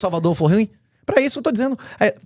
Salvador for ruim? Para isso eu tô dizendo. É,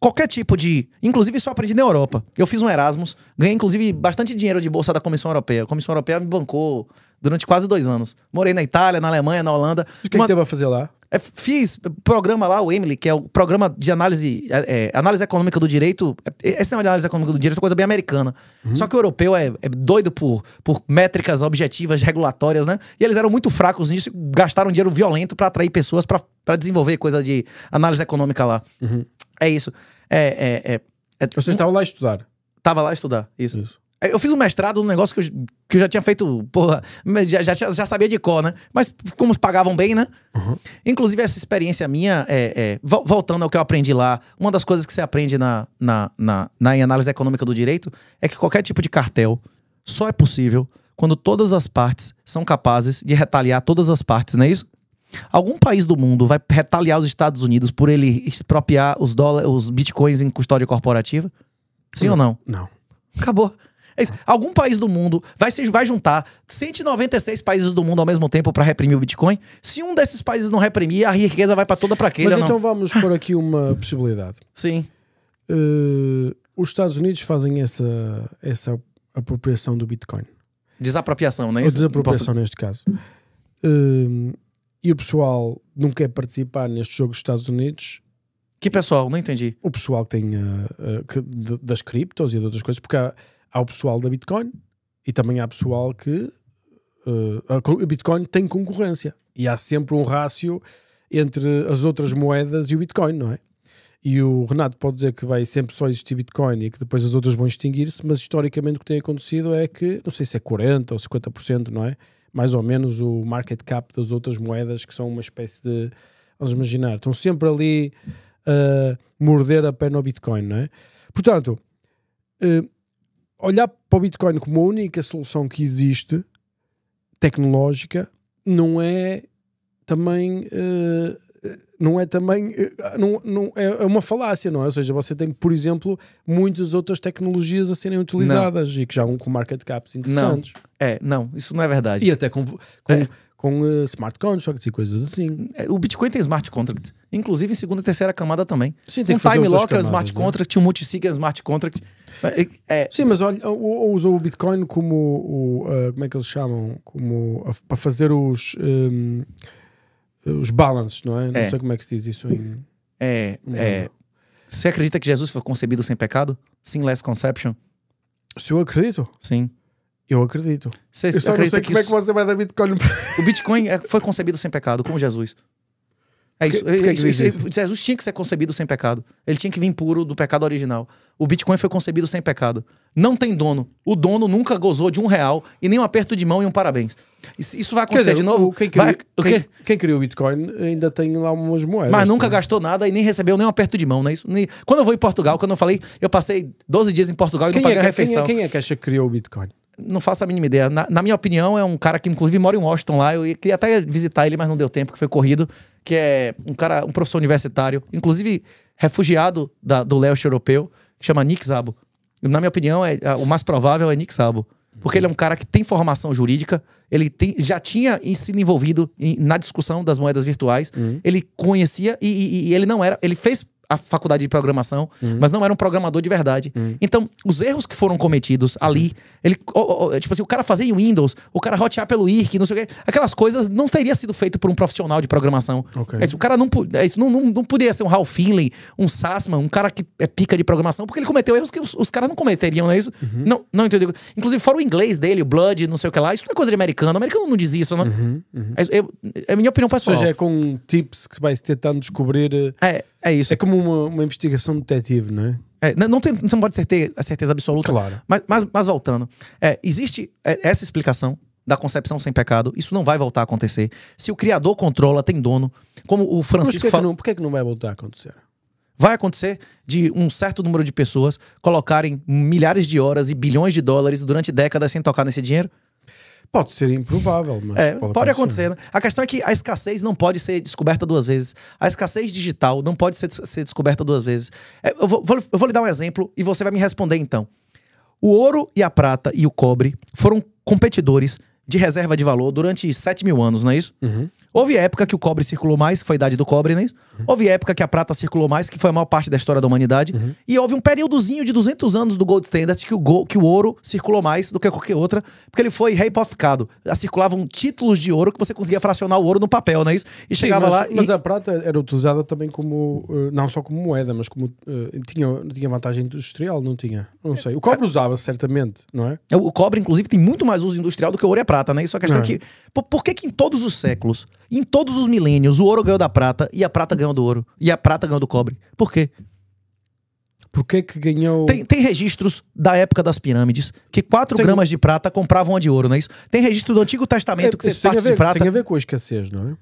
qualquer tipo de. Inclusive, isso eu aprendi na Europa. Eu fiz um Erasmus, ganhei, inclusive, bastante dinheiro de bolsa da Comissão Europeia. A Comissão Europeia me bancou durante quase dois anos. Morei na Itália, na Alemanha, na Holanda. o que, Uma... que você vai fazer lá? É, fiz programa lá, o Emily, que é o programa de análise, é, é análise econômica do direito. É, esse é uma análise econômica do direito, é uma coisa bem americana. Uhum. Só que o europeu é, é, doido por, por métricas objetivas, regulatórias, né? E eles eram muito fracos nisso, gastaram dinheiro violento para atrair pessoas para desenvolver coisa de análise econômica lá. Uhum. É isso. É, estava é, estavam lá estudar? Tava lá estudar, isso. isso. É, eu fiz um mestrado num negócio que eu, que eu já tinha feito, porra, já, já, já, sabia de cor, né? Mas como pagavam bem, né? Uhum. Inclusive, essa experiência minha, é, é, voltando ao que eu aprendi lá, uma das coisas que você aprende na, na, na, na em análise econômica do direito é que qualquer tipo de cartel só é possível quando todas as partes são capazes de retaliar todas as partes, não é isso? Algum país do mundo vai retaliar os Estados Unidos por ele expropriar os, dólares, os bitcoins em custódia corporativa? Sim não, ou não? Não. Acabou. É isso. Algum país do mundo vai, se, vai juntar 196 países do mundo ao mesmo tempo para reprimir o Bitcoin? Se um desses países não reprimir, a riqueza vai para toda para aquele. Mas então não? vamos por aqui uma possibilidade. Sim. Uh, os Estados Unidos fazem essa, essa apropriação do Bitcoin. Desapropriação, não é isso? desapropriação neste caso. Uh, e o pessoal não quer participar neste jogo dos Estados Unidos. Que pessoal? Não entendi. O pessoal que tem uh, uh, que, de, das criptos e de outras coisas, porque há, Há o pessoal da Bitcoin e também há pessoal que. Uh, a Bitcoin tem concorrência e há sempre um rácio entre as outras moedas e o Bitcoin, não é? E o Renato pode dizer que vai sempre só existir Bitcoin e que depois as outras vão extinguir-se, mas historicamente o que tem acontecido é que, não sei se é 40% ou 50%, não é? Mais ou menos o market cap das outras moedas, que são uma espécie de. Vamos imaginar, estão sempre ali a uh, eh, morder a pé no Bitcoin, não é? Portanto, uh, olhar para o Bitcoin como a única solução que existe tecnológica não é também uh, não é também eh, não, não, é, é uma falácia, não é? Ou seja, você tem, por exemplo, muitas outras tecnologias a serem utilizadas não. e que já um com market caps interessantes. Não. É, não, isso não é verdade. E até com, com é com uh, smart contracts e coisas assim. É, o Bitcoin tem smart contract, inclusive em segunda e terceira camada também. Sim, tem um time lock é smart né? contract, né? um multisig é smart contract. É, é... Sim, mas olha, usou o Bitcoin como o, uh, como é que eles chamam, como a, para fazer os um, eh, os balances, não é? Não é. sei como é que se diz isso em. É, é. Você acredita que Jesus foi concebido sem pecado? Sinless conception? Se eu acredito. Sim. Eu acredito. Cê, eu só não sei como isso... é que você vai dar Bitcoin. O Bitcoin é, foi concebido sem pecado, como Jesus. É isso. Que, que é que é isso, isso? Jesus tinha que ser concebido sem pecado. Ele tinha que vir puro do pecado original. O Bitcoin foi concebido sem pecado. Não tem dono. O dono nunca gozou de um real e nem um aperto de mão e um parabéns. Isso vai acontecer dizer, de novo. O, quem, criou, vai, quem, quem, criou o Bitcoin ainda tem lá umas moedas. Mas né? nunca gastou nada e nem recebeu nem um aperto de mão, né? isso? Nem... Quando eu vou em Portugal, quando eu falei, eu passei 12 dias em Portugal e quem não paguei é, a refeição. Quem é, é- quem é que acha que criou o Bitcoin? Não faço a mínima ideia. Na, na, minha opinião, é um cara que, inclusive, mora em Washington lá. Eu queria até visitar ele, mas não deu tempo, que foi corrido. Que é um cara, um professor universitário, inclusive refugiado da, do leste europeu, que chama Nick Zabo. Na minha opinião, é, é o mais provável é Nick Zabo. Porque ele é um cara que tem formação jurídica, ele tem, já tinha se envolvido em, na discussão das moedas virtuais, uhum. ele conhecia e, e, e, ele não era. Ele fez a faculdade de programação, uhum. mas não era um programador de verdade. Uhum. Então, os erros que foram cometidos ali, ele, tipo assim, o cara fazer em Windows, o cara rotear pelo IRC, não sei o quê, aquelas coisas não teria sido feito por um profissional de programação. Okay. É isso, o cara não, é isso não, não, não poderia ser um Ralph Finley, um Sassman, um cara que é pica de programação, porque ele cometeu erros que os, os caras não cometeriam, não é isso? Uhum. Não, não entendeu? Inclusive, fora o inglês dele, o Blood, não sei o que lá, isso não é coisa de americano. O americano não diz isso, não. Uhum, uhum. É, é, é, a minha opinião pessoal. Ou seja, é com tips que vai-se tentando descobrir. Eh, é. É isso. É como uma, uma investigação detetive, né? É, não, não, tem, não pode ter a certeza absoluta. Claro. Mas, mas, mas voltando, é, existe é, essa explicação da concepção sem pecado. Isso não vai voltar a acontecer. Se o Criador controla, tem dono. Como o Francisco por falou. Por que, que não vai voltar a acontecer? Vai acontecer de um certo número de pessoas colocarem milhares de horas e bilhões de dólares durante décadas sem tocar nesse dinheiro? Pode ser improvável, mas é, pode, pode acontecer. Né? A questão é que a escassez não pode ser descoberta duas vezes. A escassez digital não pode ser, ser descoberta duas vezes. É, eu vou, vou, eu vou lhe dar um exemplo e você vai me responder então. O ouro e a prata e o cobre foram competidores de reserva de valor durante 7 mil anos, não é isso? Uhum. Houve época que o cobre circulou mais, que foi a idade do cobre, né? Houve época que a prata circulou mais, que foi a maior parte da história da humanidade. Uhum. E houve um períodozinho de 200 anos do gold standard que o, go que o ouro circulou mais do que qualquer outra, porque ele foi reipoficado. Ah, circulavam títulos de ouro que você conseguia fracionar o ouro no papel, né? é isso? E Sim, chegava mas, lá. Mas e... a prata era utilizada também como. Eh, não só como moeda, mas como. Eh, tinha, tinha vantagem industrial, não tinha? Não sei. O cobre usava, certamente, não é? O cobre, inclusive, tem muito mais uso industrial do que o ouro e a prata, né? Isso é a questão é. que. Por, por que, que em todos os séculos em todos os milênios, o ouro ganhou da prata e a prata ganhou do ouro. E a prata ganhou do cobre. Por quê? Por que que ganhou... Tem, tem registros da época das pirâmides que 4 tem... gramas de prata compravam a de ouro, não é isso? Tem registro do Antigo Testamento é, que vocês partes ver, de prata... Tem a ver com a escassez, não é?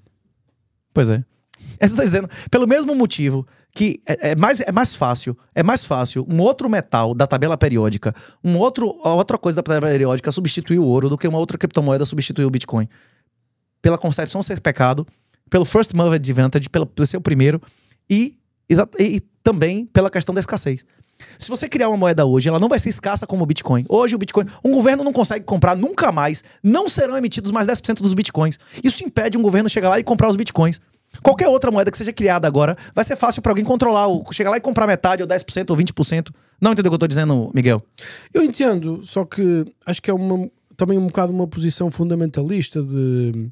Pois é. Você está dizendo, pelo mesmo motivo que é, é, mais, é mais fácil, é mais fácil um outro metal da tabela periódica, um outro, outra coisa da tabela periódica substituir o ouro do que uma outra criptomoeda substituir o Bitcoin pela concepção ser pecado, pelo first mover advantage, pelo, pelo o primeiro e, e, e também pela questão da escassez. Se você criar uma moeda hoje, ela não vai ser escassa como o Bitcoin. Hoje o Bitcoin, um governo não consegue comprar nunca mais, não serão emitidos mais 10% dos Bitcoins. Isso impede um governo chegar lá e comprar os Bitcoins. Qualquer outra moeda que seja criada agora, vai ser fácil para alguém controlar, ou chegar lá e comprar metade, ou 10%, ou 20%. Não entendeu o que eu estou dizendo, Miguel? Eu entendo, só que acho que é uma, também um bocado uma posição fundamentalista de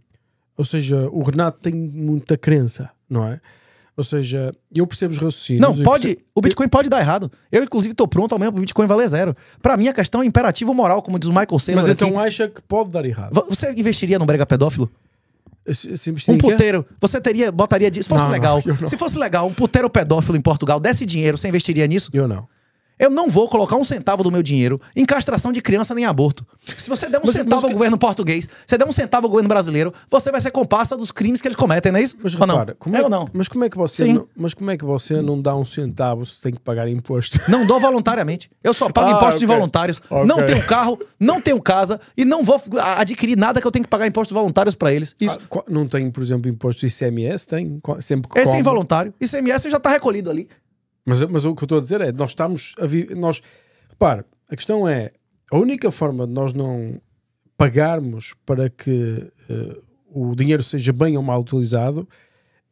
ou seja, o Renato tem muita crença, não é? Ou seja, eu percebo os raciocínios. Não, pode. Percebo... O Bitcoin pode dar errado. Eu, inclusive, estou pronto amanhã para o Bitcoin valer zero. Para mim, a questão é imperativo moral, como diz o Michael Saylor. Mas então aqui. acha que pode dar errado? Você investiria num brega pedófilo? Se, um puteiro. Você teria, botaria. Se fosse não, legal. Não, não. Se fosse legal, um puteiro pedófilo em Portugal desse dinheiro, você investiria nisso? Eu não. Eu não vou colocar um centavo do meu dinheiro em castração de criança nem aborto. Se você der um mas, centavo mas... ao governo português, se der um centavo ao governo brasileiro, você vai ser comparsa dos crimes que eles cometem, não é isso? Mas, ou não? Repara, como é, é, ou não? Mas como é que você, não, mas como é que você não dá um centavo se tem que pagar imposto? Não dou voluntariamente. Eu só pago ah, impostos okay. involuntários. Okay. Não tenho carro, não tenho casa e não vou adquirir nada que eu tenho que pagar impostos voluntários para eles. Ah, não tem, por exemplo, imposto ICMS? Tem? Sempre Esse é como? é involuntário. ICMS já está recolhido ali. Mas, mas o que eu estou a dizer é, nós estamos a nós Repare, a questão é, a única forma de nós não pagarmos para que uh, o dinheiro seja bem ou mal utilizado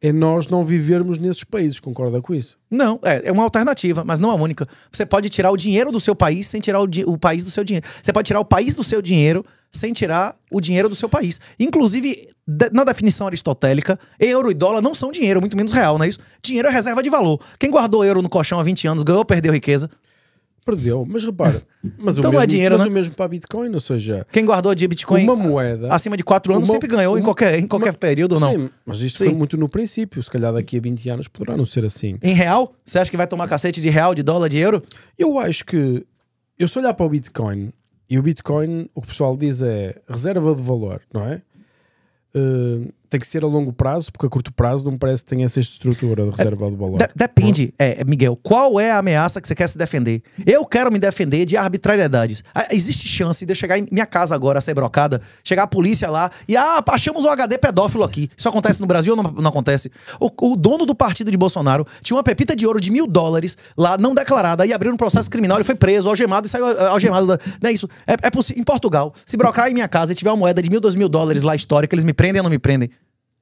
é nós não vivermos nesses países, concorda com isso? Não, é, é uma alternativa, mas não é a única. Você pode tirar o dinheiro do seu país sem tirar o, o país do seu dinheiro. Você pode tirar o país do seu dinheiro sem tirar o dinheiro do seu país. Inclusive, na definição aristotélica, euro e dólar não são dinheiro, muito menos real, não é isso? Dinheiro é reserva de valor. Quem guardou euro no colchão há 20 anos ganhou, perdeu riqueza. Perdeu, mas repara, mas, então o, é mesmo, é dinheiro, mas né? o mesmo para Bitcoin, ou seja, quem guardou de Bitcoin uma moeda acima de 4 anos uma, sempre ganhou uma, em qualquer, em qualquer uma, período, não? Sim, mas isto sim. foi muito no princípio. Se calhar daqui a 20 anos poderá não ser assim. Em real? Você acha que vai tomar cacete de real, de dólar, de euro? Eu acho que eu se olhar para o Bitcoin e o Bitcoin, o que o pessoal diz é reserva de valor, não é? Uh, tem que ser a longo prazo, porque a curto prazo não parece que tenha essa estrutura de é, reserva de valor. depende, é, Miguel, qual é a ameaça que você quer se defender? Eu quero me defender de arbitrariedades. Ah, existe chance de eu chegar em minha casa agora a ser brocada, chegar a polícia lá e ah, achamos um HD pedófilo aqui. Isso acontece no Brasil ou não, não acontece? O, o, dono do partido de Bolsonaro tinha uma pepita de ouro de mil dólares lá não declarada e abriu um processo criminal, ele foi preso, algemado e saiu eh, algemado. Da, não é isso. É, é Em Portugal, se brocar em minha casa e tiver uma moeda de mil, dois mil dólares lá histórica, eles me prendem ou não me prendem?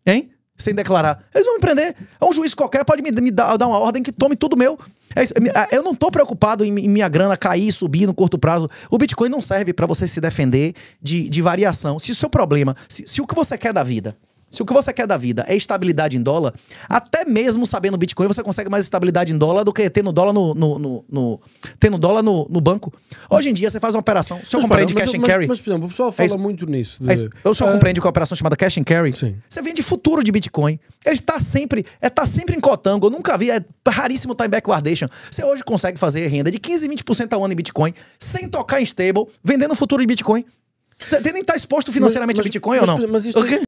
Hein? Sem declarar. Eles vão me prender. É um juiz qualquer, pode me, me dar, uma ordem que tome tudo meu. É, é, é eu não tô preocupado em, em, minha grana cair, subir no curto prazo. O Bitcoin não serve para você se defender de, de variação. Se o seu problema, se, se o que você quer da vida se o que você quer da vida é estabilidade em dólar, até mesmo sabendo Bitcoin, você consegue mais estabilidade em dólar do que tendo dólar no, no, no, no tendo dólar no, no, banco. Hoje em dia, você faz uma operação. Se eu comprei de cash and carry. Mas, mas, por exemplo, o pessoal é fala é muito nisso. É de... É eu só é... compreendo que a é uma operação chamada cash and carry. Sim. Você vende futuro de Bitcoin. Ele está sempre, é, tá sempre em cotango. Eu nunca vi, é raríssimo time backwardation. Você hoje consegue fazer renda de 15, 20% ao ano em Bitcoin, sem tocar em stable, vendendo futuro de Bitcoin. Você nem está exposto financeiramente mas, a Bitcoin ou não? Mas isso okay?